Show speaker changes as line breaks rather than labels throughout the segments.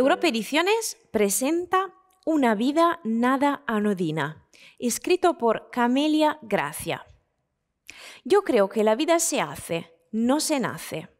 Europa Ediciones presenta Una vida nada anodina, escrito por Camelia Gracia. Yo creo que la vida se hace, no se nace.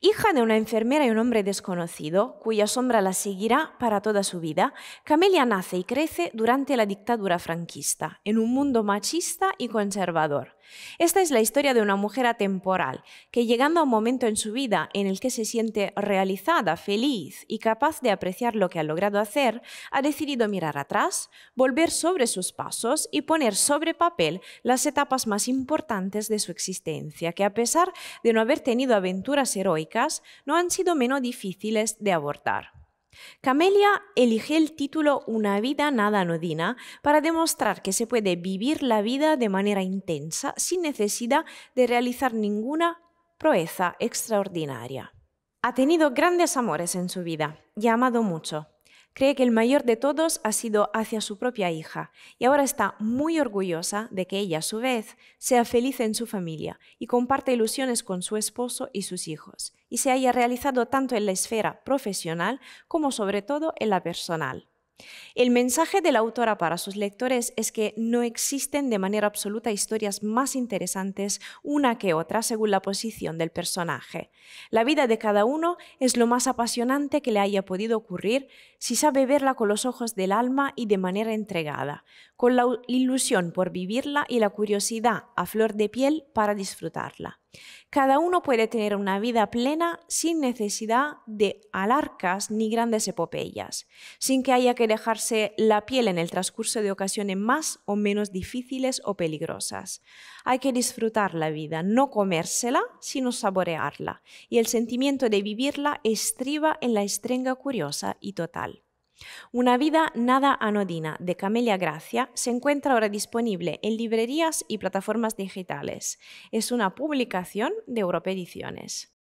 Hija de una enfermera y un hombre desconocido, cuya sombra la seguirá para toda su vida, Camelia nace y crece durante la dictadura franquista, en un mundo machista y conservador. Esta es la historia de una mujer atemporal, que llegando a un momento en su vida en el que se siente realizada, feliz y capaz de apreciar lo que ha logrado hacer, ha decidido mirar atrás, volver sobre sus pasos y poner sobre papel las etapas más importantes de su existencia, que a pesar de no haber tenido aventuras heroicas no han sido menos difíciles de abordar. Camelia elige el título Una vida nada anodina para demostrar que se puede vivir la vida de manera intensa sin necesidad de realizar ninguna proeza extraordinaria. Ha tenido grandes amores en su vida y ha amado mucho. Cree que el mayor de todos ha sido hacia su propia hija y ahora está muy orgullosa de que ella, a su vez, sea feliz en su familia y comparte ilusiones con su esposo y sus hijos, y se haya realizado tanto en la esfera profesional como sobre todo en la personal. El mensaje de la autora para sus lectores es que no existen de manera absoluta historias más interesantes una que otra según la posición del personaje. La vida de cada uno es lo más apasionante que le haya podido ocurrir si sabe verla con los ojos del alma y de manera entregada, con la ilusión por vivirla y la curiosidad a flor de piel para disfrutarla. Cada uno puede tener una vida plena sin necesidad de alarcas ni grandes epopeyas, sin que haya que dejarse la piel en el transcurso de ocasiones más o menos difíciles o peligrosas. Hay que disfrutar la vida, no comérsela, sino saborearla, y el sentimiento de vivirla estriba en la estrenga curiosa y total. Una vida nada anodina de Camelia Gracia se encuentra ahora disponible en librerías y plataformas digitales. Es una publicación de Europa Ediciones.